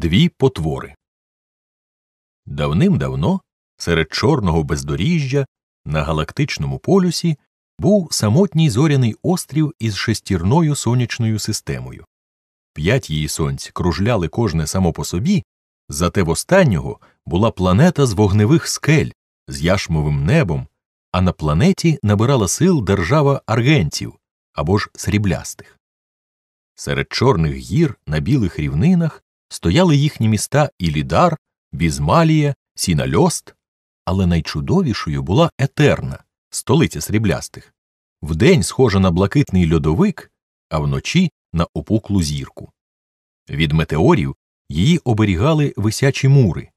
Дві потвори. Давним давно, серед чорного бездоріжжя, на галактичному полюсі, був самотній зоряний острів із шестірною сонячною системою. П'ять її сонць кружляли кожне само по собі, зате в останнього була планета з вогневих скель з яшмовим небом, а на планеті набирала сил держава аргентів або ж сріблястих. Серед чорних гір на білих рівнинах стояли їхні міста Ілідар, Бізмалія, Сінальост, але найчудовішою була Етерна, столиця сріблястих, вдень схожа на блакитний льодовик, а вночі на опуклу зірку. Від метеорів її оберігали висячі мури,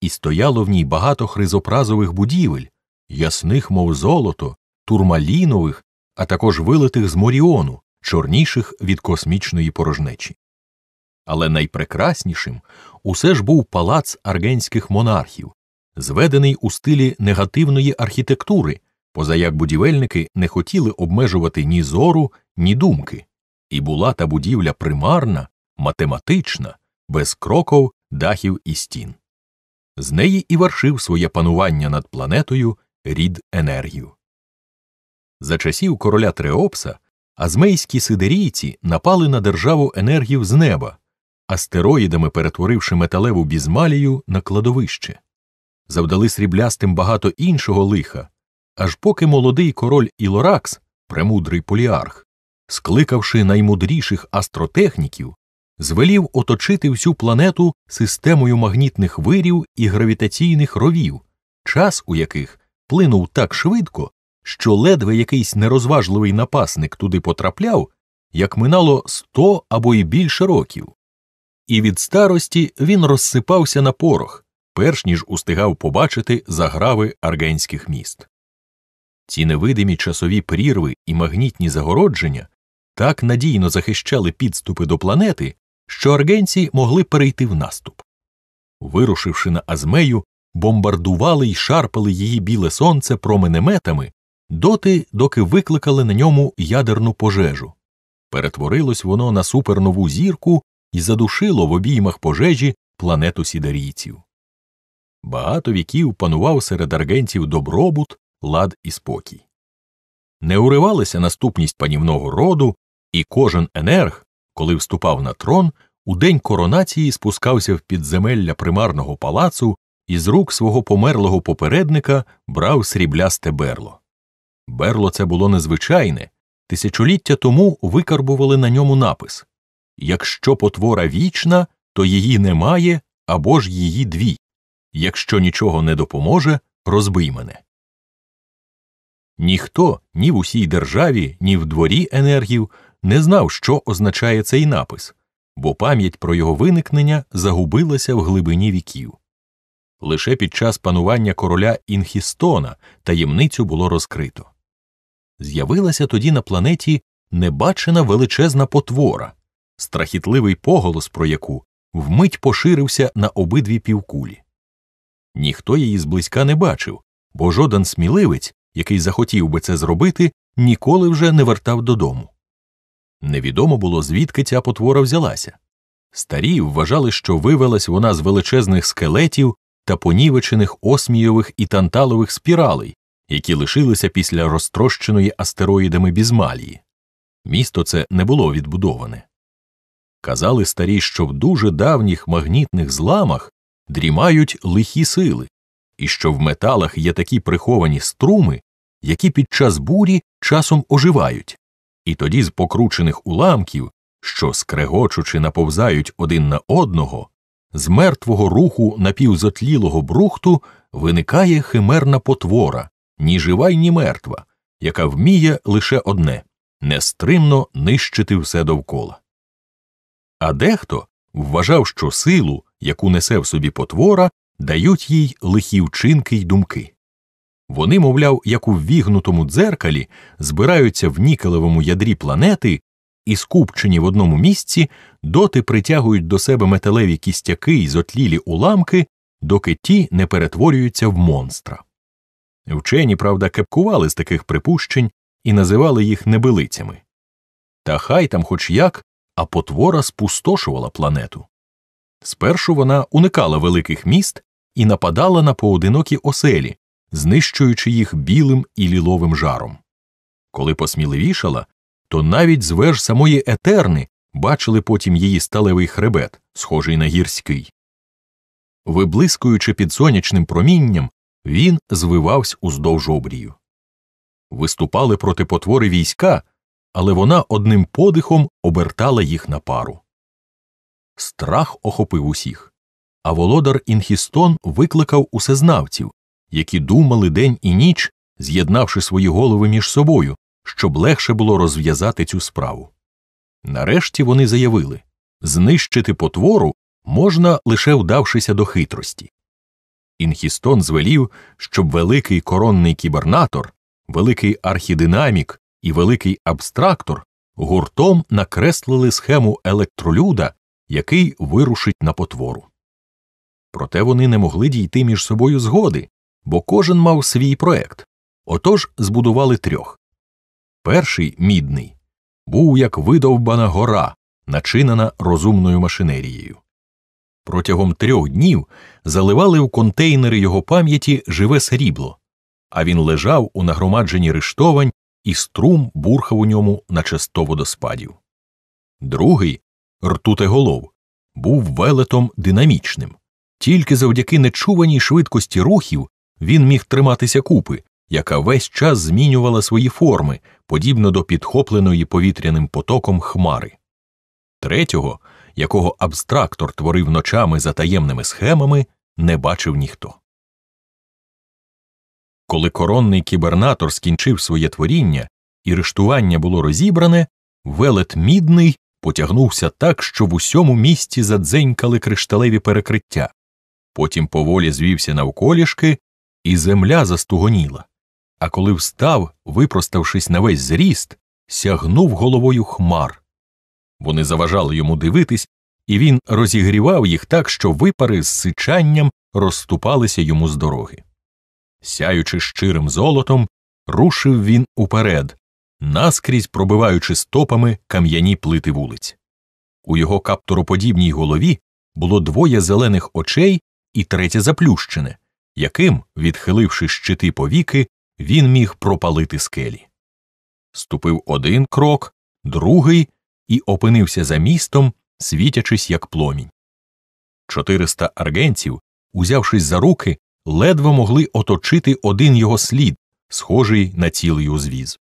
і стояло в ній багато хризопразових будівель, ясних, мов золото, турмалінових, а також вилитих з моріону, чорніших від космічної порожнечі. Але найпрекраснішим усе ж був палац аргенських монархів, зведений у стилі негативної архітектури, поза як будівельники не хотіли обмежувати ні зору, ні думки, і була та будівля примарна, математична, без кроков, дахів і стін. З неї і вершив своє панування над планетою рід енергію. За часів короля Треопса азмейські сидерійці напали на державу енергів з неба астероїдами перетворивши металеву бізмалію на кладовище, завдали сріблястим багато іншого лиха, аж поки молодий король Ілоракс, премудрий поліарх, скликавши наймудріших астротехніків, звелів оточити всю планету системою магнітних вирів і гравітаційних ровів, час у яких плинув так швидко, що ледве якийсь нерозважливий напасник туди потрапляв. Як минало сто або й більше років і від старості він розсипався на порох, перш ніж устигав побачити заграви аргенських міст. Ці невидимі часові прірви і магнітні загородження так надійно захищали підступи до планети, що аргенці могли перейти в наступ. Вирушивши на Азмею, бомбардували й шарпали її біле сонце променеметами доти, доки викликали на ньому ядерну пожежу. Перетворилось воно на супернову зірку і задушило в обіймах пожежі планету сідарійців. Багато віків панував серед аргентів добробут, лад і спокій. Не уривалася наступність панівного роду, і кожен енерг, коли вступав на трон, у день коронації спускався в підземелля примарного палацу і з рук свого померлого попередника брав сріблясте берло. Берло це було незвичайне, тисячоліття тому викарбували на ньому напис якщо потвора вічна, то її немає або ж її дві. Якщо нічого не допоможе, розбий мене. Ніхто ні в усій державі, ні в дворі енергів не знав, що означає цей напис, бо пам'ять про його виникнення загубилася в глибині віків. Лише під час панування короля Інхістона таємницю було розкрито. З'явилася тоді на планеті небачена величезна потвора, страхітливий поголос, про яку вмить поширився на обидві півкулі. Ніхто її зблизька не бачив, бо жоден сміливець, який захотів би це зробити, ніколи вже не вертав додому. Невідомо було, звідки ця потвора взялася. Старі вважали, що вивелась вона з величезних скелетів та понівечених осмійових і танталових спіралей, які лишилися після розтрощеної астероїдами бізмалії. Місто це не було відбудоване. Казали старі, що в дуже давніх магнітних зламах дрімають лихі сили, і що в металах є такі приховані струми, які під час бурі часом оживають, і тоді з покручених уламків, що скрегочучи наповзають один на одного, з мертвого руху напівзотлілого брухту виникає химерна потвора, ні жива й ні мертва, яка вміє лише одне нестримно нищити все довкола а дехто вважав, що силу, яку несе в собі потвора, дають їй лихі вчинки й думки. Вони, мовляв, як у ввігнутому дзеркалі, збираються в нікелевому ядрі планети і, скупчені в одному місці, доти притягують до себе металеві кістяки й зотлілі уламки, доки ті не перетворюються в монстра. Вчені, правда, кепкували з таких припущень і називали їх небилицями. Та хай там, хоч як, а потвора спустошувала планету. Спершу вона уникала великих міст і нападала на поодинокі оселі, знищуючи їх білим і ліловим жаром. Коли посміливішала, то навіть з веж самої етерни бачили потім її сталевий хребет, схожий на гірський. Виблискуючи під сонячним промінням, він звивався уздовж обрію. Виступали проти потвори війська, але вона одним подихом обертала їх на пару. Страх охопив усіх, а володар Інхістон викликав усезнавців, які думали день і ніч, з'єднавши свої голови між собою, щоб легше було розв'язати цю справу. Нарешті вони заявили знищити потвору можна лише вдавшися до хитрості. Інхістон звелів, щоб великий коронний кібернатор, великий архідинамік, і великий абстрактор гуртом накреслили схему електролюда, який вирушить на потвору. Проте вони не могли дійти між собою згоди, бо кожен мав свій проект. Отож збудували трьох. Перший мідний був як видовбана гора, начинена розумною машинерією. Протягом трьох днів заливали в контейнери його пам'яті живе срібло, а він лежав у нагромадженні рештовань і струм бурхав у ньому, наче сто водоспадів. Другий ртутеголов, був велетом динамічним. Тільки завдяки нечуваній швидкості рухів він міг триматися купи, яка весь час змінювала свої форми, подібно до підхопленої повітряним потоком хмари. Третього, якого абстрактор творив ночами за таємними схемами, не бачив ніхто. Коли коронний кібернатор скінчив своє творіння і рештування було розібране, велет мідний потягнувся так, що в усьому місті задзенькали кришталеві перекриття, потім поволі звівся навколішки, і земля застугоніла. А коли встав, випроставшись на весь зріст, сягнув головою хмар. Вони заважали йому дивитись, і він розігрівав їх так, що випари з сичанням розступалися йому з дороги. Сяючи щирим золотом, рушив він уперед, наскрізь пробиваючи стопами кам'яні плити вулиць. У його каптороподібній голові було двоє зелених очей і третє заплющене, яким, відхиливши щити повіки, він міг пропалити скелі. Ступив один крок, другий і опинився за містом, світячись як пломінь. Чотириста аргентів, узявшись за руки, ледве могли оточити один його слід, схожий на цілий узвіз.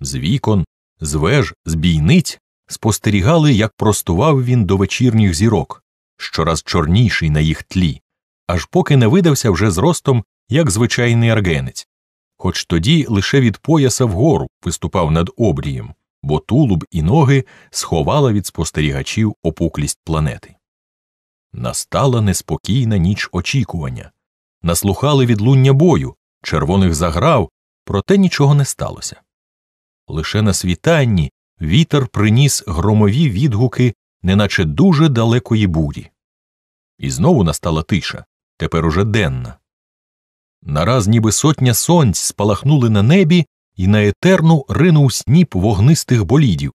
З вікон, з веж, з бійниць спостерігали, як простував він до вечірніх зірок, щораз чорніший на їх тлі, аж поки не видався вже зростом, як звичайний аргенець, хоч тоді лише від пояса вгору виступав над обрієм, бо тулуб і ноги сховала від спостерігачів опуклість планети. Настала неспокійна ніч очікування, наслухали відлуння бою, червоних заграв, проте нічого не сталося. Лише на світанні вітер приніс громові відгуки, неначе дуже далекої бурі. І знову настала тиша тепер уже денна. Нараз ніби сотня сонць спалахнули на небі, і на етерну ринув сніп вогнистих болідів.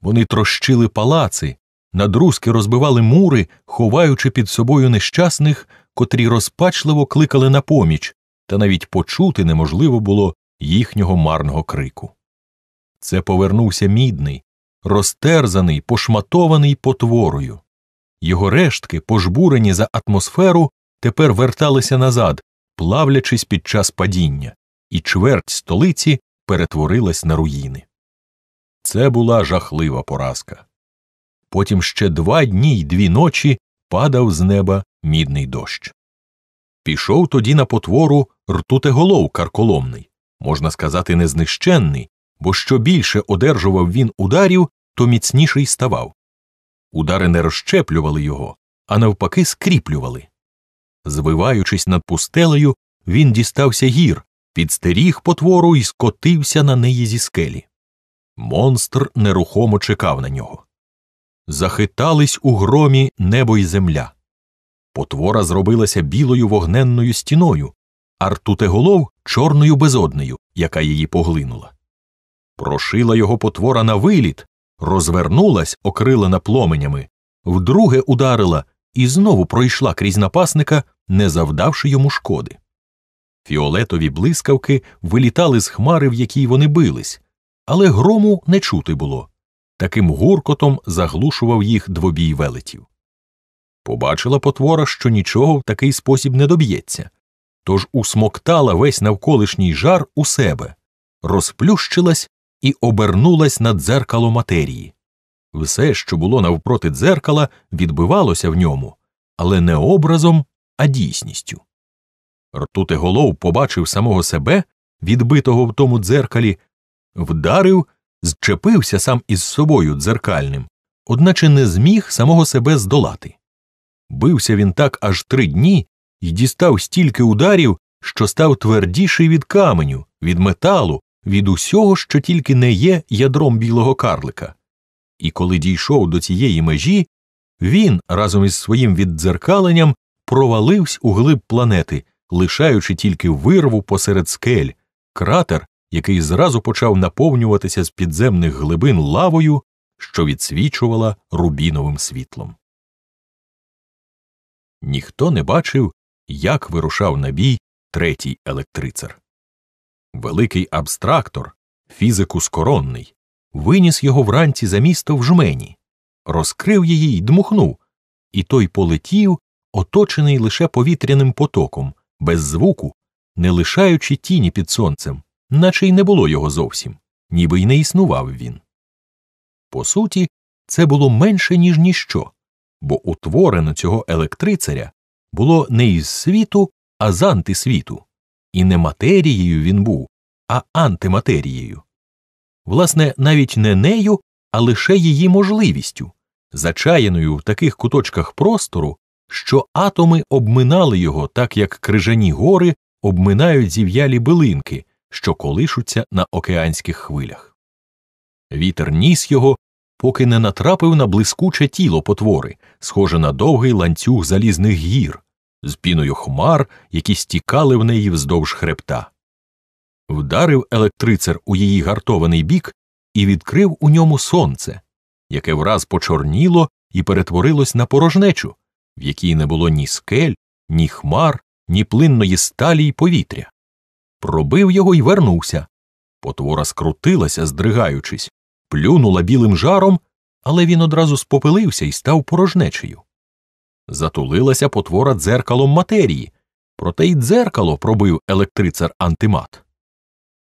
Вони трощили палаци, надрузки розбивали мури, ховаючи під собою нещасних, котрі розпачливо кликали на поміч, та навіть почути неможливо було їхнього марного крику. Це повернувся мідний, розтерзаний, пошматований потворою. Його рештки, пожбурені за атмосферу, тепер верталися назад, плавлячись під час падіння, і чверть столиці перетворилась на руїни. Це була жахлива поразка. Потім ще два дні й дві ночі падав з неба мідний дощ. Пішов тоді на потвору ртутеголов карколомний, можна сказати, незнищенний, бо що більше одержував він ударів, то міцніший ставав. Удари не розщеплювали його, а навпаки, скріплювали. Звиваючись над пустелею, він дістався гір, підстеріг потвору і скотився на неї зі скелі. Монстр нерухомо чекав на нього. Захитались у громі небо й земля. Потвора зробилася білою вогненною стіною, а ртутеголов чорною безоднею, яка її поглинула. Прошила його потвора на виліт, розвернулась, окрилена пломенями, вдруге ударила і знову пройшла крізь напасника, не завдавши йому шкоди. Фіолетові блискавки вилітали з хмари, в якій вони бились, але грому не чути було. Таким гуркотом заглушував їх двобій велетів. Побачила потвора, що нічого в такий спосіб не доб'ється, тож усмоктала весь навколишній жар у себе, розплющилась і обернулась на дзеркало матерії. Все, що було навпроти дзеркала, відбивалося в ньому, але не образом, а дійсністю. Ртутиголов побачив самого себе, відбитого в тому дзеркалі, вдарив, зчепився сам із собою дзеркальним, одначе не зміг самого себе здолати. Бився він так аж три дні і дістав стільки ударів, що став твердіший від каменю, від металу, від усього, що тільки не є ядром білого карлика. І коли дійшов до цієї межі, він разом із своїм віддзеркаленням провалився у глиб планети, лишаючи тільки вирву посеред скель, кратер, який зразу почав наповнюватися з підземних глибин лавою, що відсвічувала рубіновим світлом ніхто не бачив, як вирушав на бій третій електрицар. Великий абстрактор, фізикус коронний, виніс його вранці за місто в жмені, розкрив її й дмухнув, і той полетів, оточений лише повітряним потоком, без звуку, не лишаючи тіні під сонцем, наче й не було його зовсім, ніби й не існував він. По суті, це було менше, ніж ніщо бо утворено цього електрицаря було не із світу, а з антисвіту, і не матерією він був, а антиматерією. Власне, навіть не нею, а лише її можливістю, зачаяною в таких куточках простору, що атоми обминали його, так як крижані гори обминають зів'ялі билинки, що колишуться на океанських хвилях. Вітер ніс його поки не натрапив на блискуче тіло потвори, схоже на довгий ланцюг залізних гір, з піною хмар, які стікали в неї вздовж хребта. Вдарив електрицер у її гартований бік і відкрив у ньому сонце, яке враз почорніло і перетворилось на порожнечу, в якій не було ні скель, ні хмар, ні плинної сталі й повітря. Пробив його і вернувся. Потвора скрутилася, здригаючись, плюнула білим жаром, але він одразу спопилився і став порожнечею. Затулилася потвора дзеркалом матерії, проте й дзеркало пробив електрицар антимат.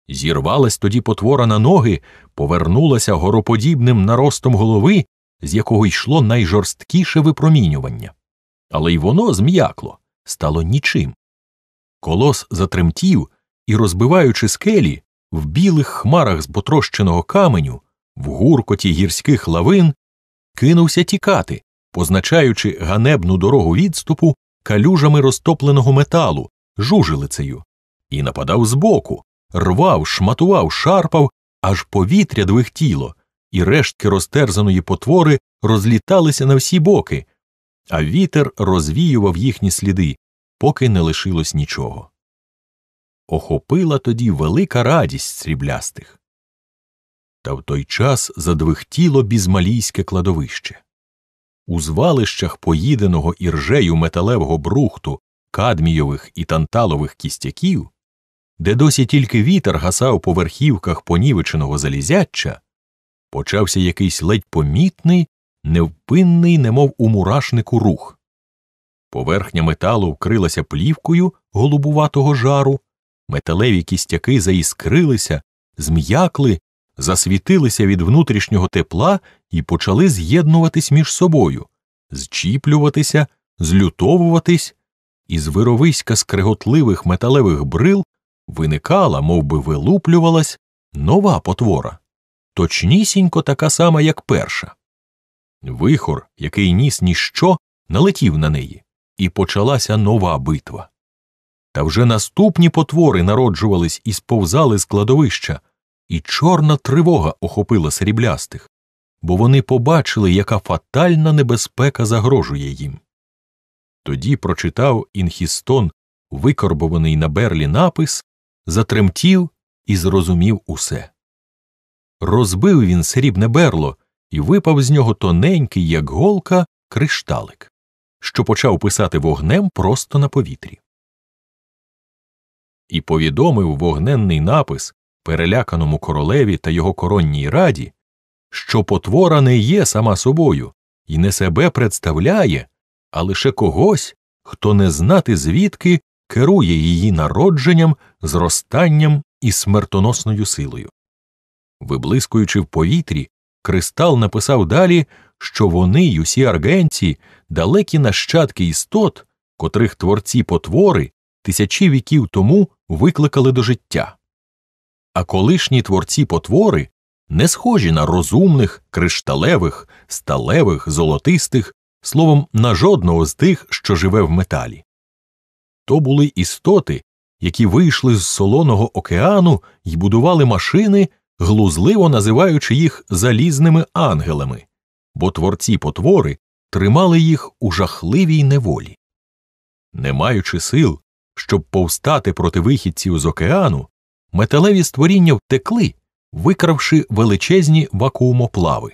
Зірвалась тоді потвора на ноги, повернулася гороподібним наростом голови, з якого йшло найжорсткіше випромінювання. Але й воно зм'якло, стало нічим. Колос затремтів і, розбиваючи скелі, в білих хмарах з потрощеного каменю в гуркоті гірських лавин кинувся тікати, позначаючи ганебну дорогу відступу калюжами розтопленого металу, жужелицею, і нападав збоку, рвав, шматував, шарпав, аж повітря двихтіло, і рештки розтерзаної потвори розліталися на всі боки, а вітер розвіював їхні сліди, поки не лишилось нічого. Охопила тоді велика радість сріблястих. Та в той час задвихтіло бізмалійське кладовище. У звалищах поїденого іржею металевого брухту, кадмійових і танталових кістяків, де досі тільки вітер гасав по верхівках понівеченого залізяча, почався якийсь ледь помітний, невпинний, немов у мурашнику рух. Поверхня металу вкрилася плівкою голубуватого жару, металеві кістяки заіскрилися, зм'якли засвітилися від внутрішнього тепла і почали з'єднуватись між собою, зчіплюватися, злютовуватись, і з вировиська скриготливих металевих брил виникала, мов би вилуплювалась, нова потвора, точнісінько така сама, як перша. Вихор, який ніс ніщо, налетів на неї, і почалася нова битва. Та вже наступні потвори народжувались і сповзали з кладовища, і чорна тривога охопила сріблястих, бо вони побачили, яка фатальна небезпека загрожує їм. Тоді прочитав Інхістон, викорбований на берлі напис, затремтів і зрозумів усе. Розбив він срібне берло і випав з нього тоненький, як голка, кришталик, що почав писати вогнем просто на повітрі. І повідомив вогненний напис, переляканому королеві та його коронній раді, що потвора не є сама собою і не себе представляє, а лише когось, хто не знати звідки керує її народженням, зростанням і смертоносною силою. Виблискуючи в повітрі, кристал написав далі, що вони й усі аргенці далекі нащадки істот, котрих творці потвори тисячі віків тому викликали до життя а колишні творці потвори не схожі на розумних, кришталевих, сталевих, золотистих, словом, на жодного з тих, що живе в металі. То були істоти, які вийшли з солоного океану і будували машини, глузливо називаючи їх залізними ангелами, бо творці потвори тримали їх у жахливій неволі. Не маючи сил, щоб повстати проти вихідців з океану, металеві створіння втекли, викравши величезні вакуумоплави.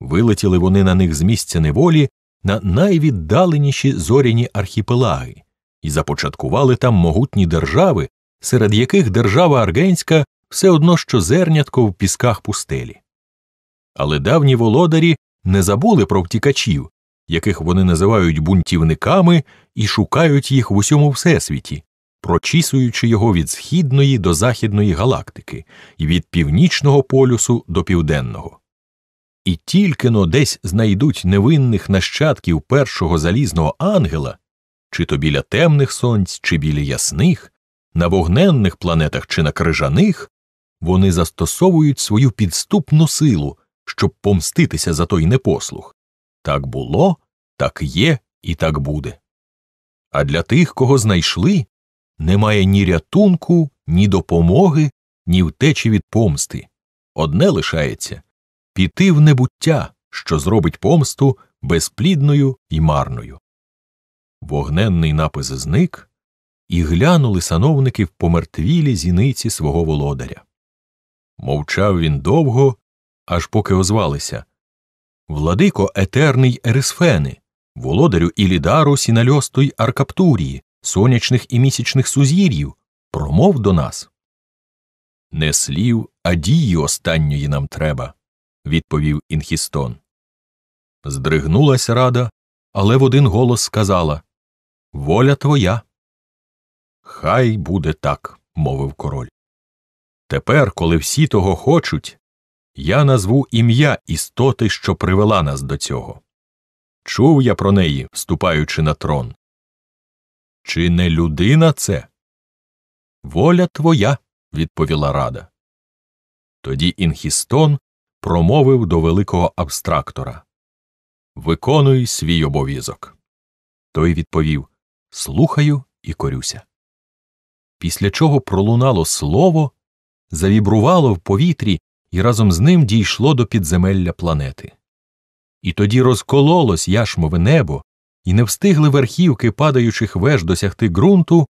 Вилетіли вони на них з місця неволі на найвіддаленіші зоряні архіпелаги і започаткували там могутні держави, серед яких держава Аргенська все одно що зернятко в пісках пустелі. Але давні володарі не забули про втікачів, яких вони називають бунтівниками і шукають їх в усьому всесвіті, прочісуючи його від східної до західної галактики і від північного полюсу до південного. І тільки но десь знайдуть невинних нащадків першого залізного ангела, чи то біля темних сонць, чи біля ясних, на вогненних планетах чи на крижаних, вони застосовують свою підступну силу, щоб помститися за той непослух. Так було, так є і так буде. А для тих, кого знайшли, немає ні рятунку, ні допомоги, ні втечі від помсти. Одне лишається піти в небуття, що зробить помсту безплідною і марною. Вогненний напис зник, і глянули сановники в помертвілі зіниці свого володаря. Мовчав він довго, аж поки озвалися Владико етерний Ерисфени, володарю Ілідару Сінальостої Аркаптурії, сонячних і місячних сузір'їв, промов до нас. Не слів, а дії останньої нам треба, відповів Інхістон. Здригнулась рада, але в один голос сказала Воля твоя. Хай буде так, мовив король. Тепер, коли всі того хочуть, я назву ім'я істоти, що привела нас до цього. Чув я про неї, вступаючи на трон, чи не людина це? Воля твоя, відповіла рада. Тоді Інхістон промовив до великого абстрактора Виконуй свій обов'язок. Той відповів Слухаю і корюся. Після чого пролунало слово, завібрувало в повітрі і разом з ним дійшло до підземелля планети. І тоді розкололось яшмове небо, і не встигли верхівки падаючих веж досягти ґрунту,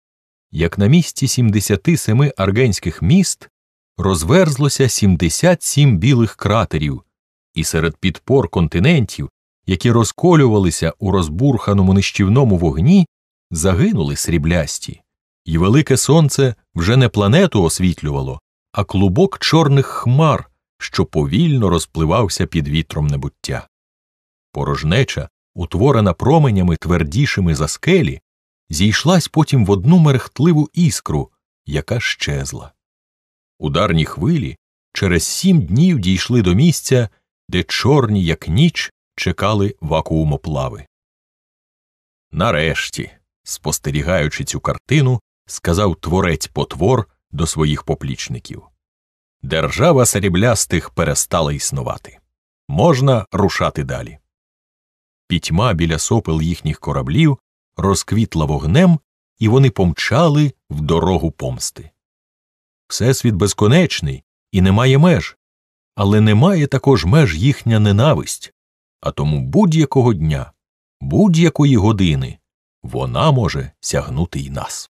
як на місці 77 аргенських міст розверзлося 77 білих кратерів, і серед підпор континентів, які розколювалися у розбурханому нищівному вогні, загинули сріблясті, І велике сонце вже не планету освітлювало, а клубок чорних хмар, що повільно розпливався під вітром небуття. Порожнеча утворена променями твердішими за скелі, зійшлась потім в одну мерехтливу іскру, яка щезла. Ударні хвилі через сім днів дійшли до місця, де чорні, як ніч, чекали вакуумоплави. Нарешті, спостерігаючи цю картину, сказав творець потвор до своїх поплічників Держава сріблястих перестала існувати. Можна рушати далі пітьма біля сопел їхніх кораблів розквітла вогнем, і вони помчали в дорогу помсти. Всесвіт безконечний і немає меж, але немає також меж їхня ненависть, а тому будь-якого дня, будь-якої години вона може сягнути й нас.